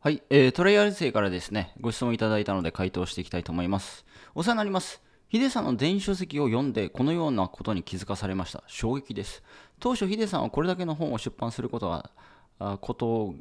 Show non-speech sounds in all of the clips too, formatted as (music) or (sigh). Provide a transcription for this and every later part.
はい、えー、トライアル生からですね、ご質問いただいたので回答していきたいと思います。お世話になります。ヒデさんの電子書籍を読んで、このようなことに気づかされました。衝撃です。当初、ヒデさんはこれだけの本を出版することは、あこと、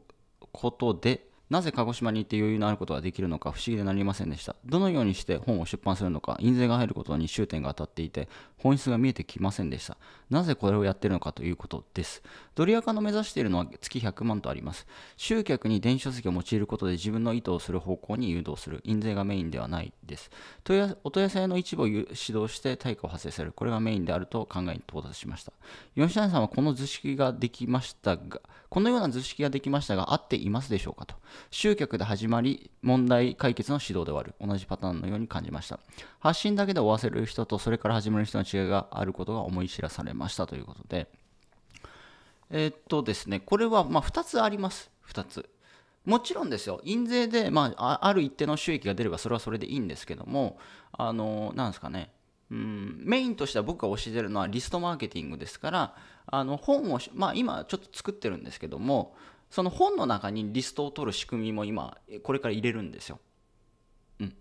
ことで、なぜ鹿児島に行って余裕のあることができるのか不思議でなりませんでした。どのようにして本を出版するのか、印税が入ることに終点が当たっていて、本質が見えてきませんでした。なぜこれをやってるのかということです。ドリアカの目指しているのは月100万とあります。集客に電子書籍を用いることで自分の意図をする方向に誘導する。印税がメインではないです。お問い合わせの一部を指導して対価を発生する。これがメインであると考えに到達しました。吉谷さんはこの図式ができましたが、このような図式ができましたが、合っていますでしょうかと。集客で始まり、問題解決の指導で終わる。同じパターンのように感じました。発信だけで終わせる人と、それから始める人の違いがあることが思い知らされましたということで、えー、っとですね、これはま2つあります。2つ。もちろんですよ、印税で、まあ、ある一定の収益が出ればそれはそれでいいんですけども、あのなんですかね、うん、メインとしては僕が教えてるのはリストマーケティングですから、あの本を、まあ、今ちょっと作ってるんですけども、その本の中にリストを取る仕組みも今これから入れるんですよ。うん、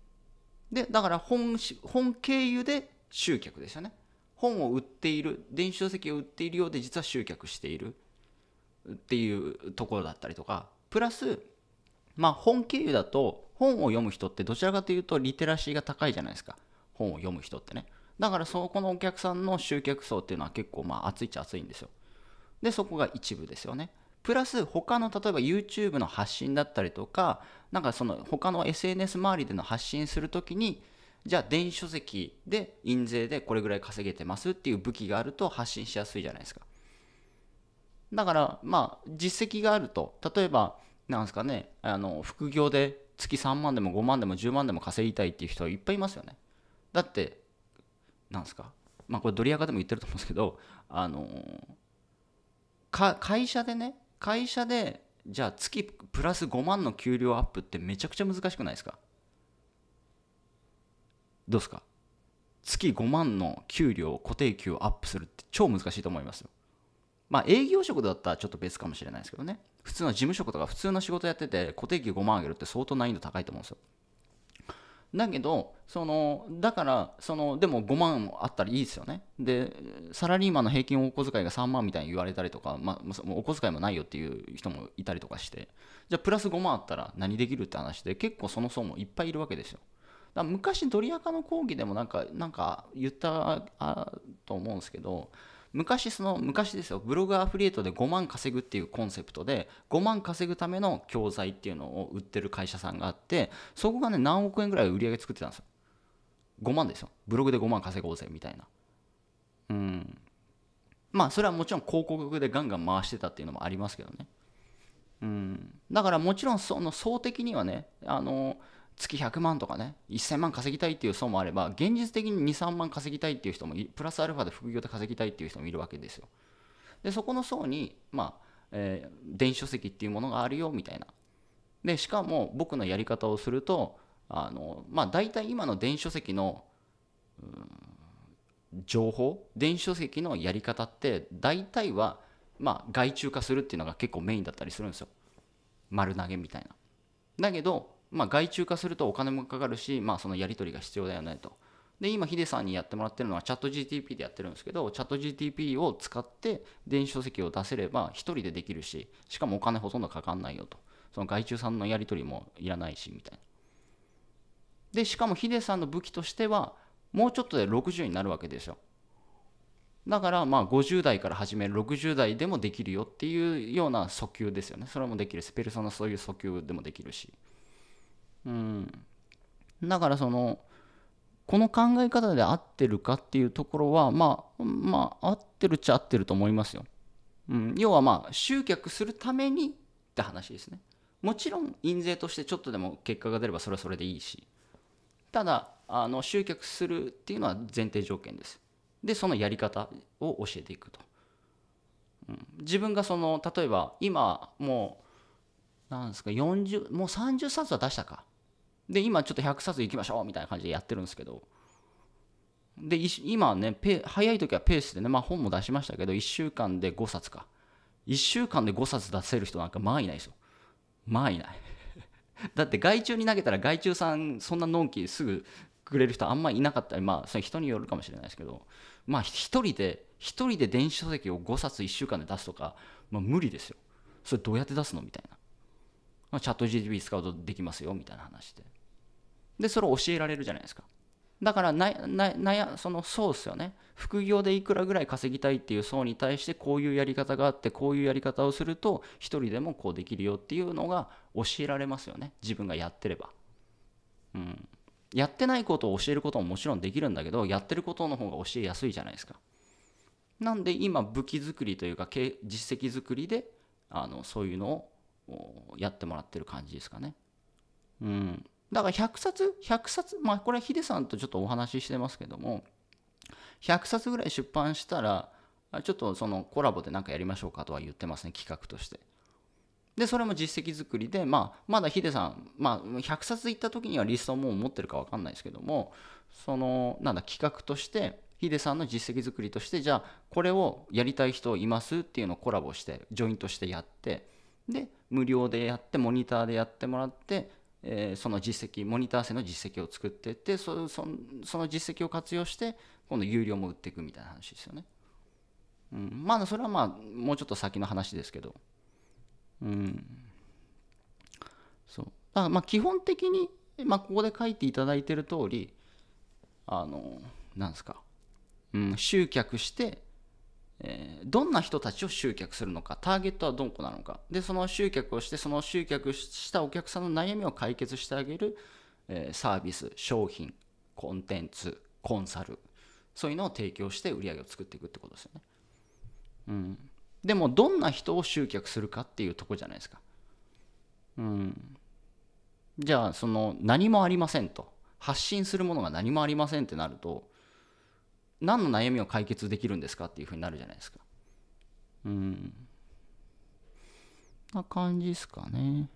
でだから本本経由で集客ですよね。本を売っている電子書籍を売っているようで実は集客しているっていうところだったりとかプラスまあ本経由だと本を読む人ってどちらかというとリテラシーが高いじゃないですか本を読む人ってねだからそこのお客さんの集客層っていうのは結構まあ熱いっちゃ熱いんですよでそこが一部ですよねプラス他の例えば YouTube の発信だったりとかなんかその他の SNS 周りでの発信する時にじゃあ電子書籍で印税でこれぐらい稼げてますっていう武器があると発信しやすいじゃないですかだからまあ実績があると例えばなんですかねあの副業で月3万でも5万でも10万でも稼ぎたいっていう人はいっぱいいますよねだってなんですかまあこれドリアカでも言ってると思うんですけどあの会社でね会社でじゃあ月プラス5万の給料アップってめちゃくちゃ難しくないですかどうですか月5万の給料固定給をアップするって超難しいと思いますよまあ営業職だったらちょっと別かもしれないですけどね普通の事務職とか普通の仕事やってて固定給5万上げるって相当難易度高いと思うんですよだけどそのだからそのでも5万あったらいいですよねでサラリーマンの平均お小遣いが3万みたいに言われたりとか、まあ、お小遣いもないよっていう人もいたりとかしてじゃあプラス5万あったら何できるって話で結構その層もいっぱいいるわけですよだ昔ドリアカの講義でもなんかなんか言ったと思うんですけど昔その昔ですよブログアフリエイトで5万稼ぐっていうコンセプトで5万稼ぐための教材っていうのを売ってる会社さんがあってそこがね何億円ぐらい売り上げ作ってたんですよ5万ですよブログで5万稼ごうぜみたいなうんまあそれはもちろん広告でガンガン回してたっていうのもありますけどねうんだからもちろんその総的にはねあのー月100万とかね1000万稼ぎたいっていう層もあれば現実的に23万稼ぎたいっていう人もプラスアルファで副業で稼ぎたいっていう人もいるわけですよでそこの層にまあ、えー、電子書籍っていうものがあるよみたいなでしかも僕のやり方をするとあのまあ大体今の電子書籍の情報電子書籍のやり方って大体はまあ外注化するっていうのが結構メインだったりするんですよ丸投げみたいなだけどまあ、外注化するとお金もかかるし、まあ、そのやり取りが必要だよねと。で、今、ヒデさんにやってもらってるのは、チャット GTP でやってるんですけど、チャット GTP を使って電子書籍を出せれば、1人でできるし、しかもお金ほとんどかかんないよと。その外注さんのやり取りもいらないし、みたいな。で、しかもヒデさんの武器としては、もうちょっとで60になるわけですよ。だから、まあ、50代から始める、60代でもできるよっていうような訴求ですよね。それもできるし、ペルソナそういう訴求でもできるし。うん、だからそのこの考え方で合ってるかっていうところはまあまあ合ってるっちゃ合ってると思いますよ。うん、要はまあ集客するためにって話ですね。もちろん印税としてちょっとでも結果が出ればそれはそれでいいしただあの集客するっていうのは前提条件です。でそのやり方を教えていくと。うん、自分がその例えば今もう何ですか40もう30冊は出したかで今ちょっと100冊いきましょうみたいな感じでやってるんですけどで今ねペ早い時はペースでね、まあ、本も出しましたけど1週間で5冊か1週間で5冊出せる人なんかまあいないですよまあいない (laughs) だって害虫に投げたら害虫さんそんなのんきすぐくれる人あんまりいなかったりまあそれ人によるかもしれないですけどまあ一人で一人で電子書籍を5冊1週間で出すとか、まあ、無理ですよそれどうやって出すのみたいな、まあ、チャット GTP 使うとできますよみたいな話でで、それを教えられるじゃないですか。だからなななそのそうですよね副業でいくらぐらい稼ぎたいっていう層に対してこういうやり方があってこういうやり方をすると一人でもこうできるよっていうのが教えられますよね自分がやってれば、うん、やってないことを教えることももちろんできるんだけどやってることの方が教えやすいじゃないですかなんで今武器作りというか実績作りであのそういうのをやってもらってる感じですかねうんだから100冊100冊まあこれはヒデさんとちょっとお話ししてますけども100冊ぐらい出版したらちょっとそのコラボで何かやりましょうかとは言ってますね企画として。でそれも実績作りで、まあ、まだヒデさん、まあ、100冊行った時にはリストをもう持ってるか分かんないですけどもそのなんだ企画としてヒデさんの実績作りとしてじゃあこれをやりたい人いますっていうのをコラボしてジョイントしてやってで無料でやってモニターでやってもらってえー、その実績モニター生の実績を作っていってそそその実績を活用して今度有料も売っていくみたいな話ですよね。うん、まあそれはまあもうちょっと先の話ですけど。うん、そうだからまあ基本的に、まあ、ここで書いていただいてる通りあのなんですか、うん、集客してえー、どんな人たちを集客するのか、ターゲットはどこなのか、で、その集客をして、その集客したお客さんの悩みを解決してあげる、えー、サービス、商品、コンテンツ、コンサル、そういうのを提供して売り上げを作っていくってことですよね。うん。でも、どんな人を集客するかっていうとこじゃないですか。うん。じゃあ、その、何もありませんと。発信するものが何もありませんってなると、何の悩みを解決できるんですかっていうふうになるじゃないですか。うん。な感じですかね。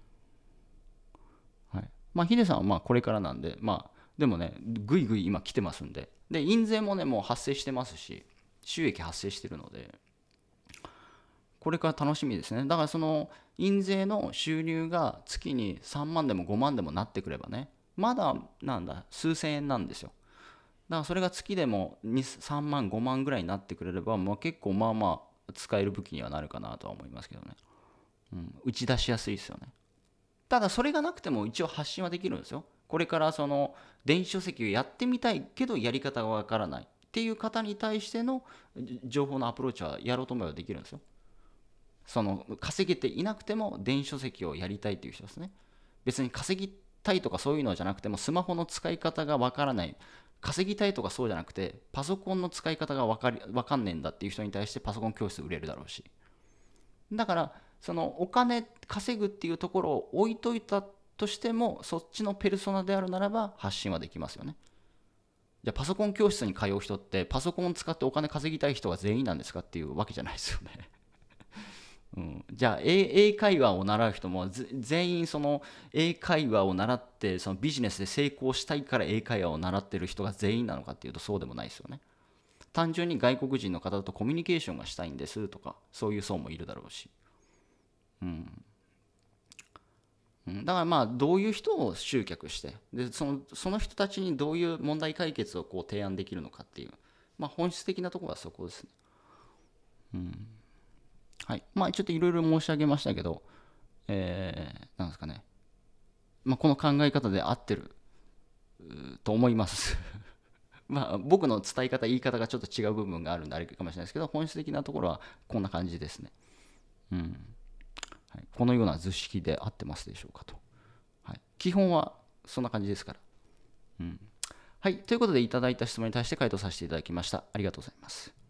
はい。まあ、ヒデさんはまあこれからなんで、まあ、でもね、ぐいぐい今来てますんで。で、印税もね、もう発生してますし、収益発生してるので、これから楽しみですね。だからその、印税の収入が月に3万でも5万でもなってくればね、まだ、なんだ、数千円なんですよ。だからそれが月でも3万5万ぐらいになってくれれば、まあ、結構まあまあ使える武器にはなるかなとは思いますけどね、うん、打ち出しやすいですよねただそれがなくても一応発信はできるんですよこれからその電子書籍をやってみたいけどやり方がわからないっていう方に対しての情報のアプローチはやろうと思えばできるんですよその稼げていなくても電子書籍をやりたいっていう人ですね別に稼ぎたいとかそういうのじゃなくてもスマホの使い方がわからない稼ぎたいとかそうじゃなくてパソコンの使い方がわかりわかんねえんだっていう人に対してパソコン教室売れるだろうしだからそのお金稼ぐっていうところを置いといたとしてもそっちのペルソナであるならば発信はできますよねじゃあパソコン教室に通う人ってパソコン使ってお金稼ぎたい人が全員なんですかっていうわけじゃないですよねうん、じゃあ英会話を習う人も全員その英会話を習ってそのビジネスで成功したいから英会話を習ってる人が全員なのかっていうとそうでもないですよね単純に外国人の方とコミュニケーションがしたいんですとかそういう層もいるだろうし、うん、だからまあどういう人を集客してでそのその人たちにどういう問題解決をこう提案できるのかっていう、まあ、本質的なところはそこですね。うんはい。まあ、ちょっといろいろ申し上げましたけど、えー、なんですかね。まあ、この考え方で合ってると思います (laughs) まあ、僕の伝え方、言い方がちょっと違う部分があるんであれかもしれないですけど、本質的なところはこんな感じですね。うん。はい、このような図式で合ってますでしょうかと。はい、基本はそんな感じですから。うん。はい。ということで、いただいた質問に対して回答させていただきました。ありがとうございます。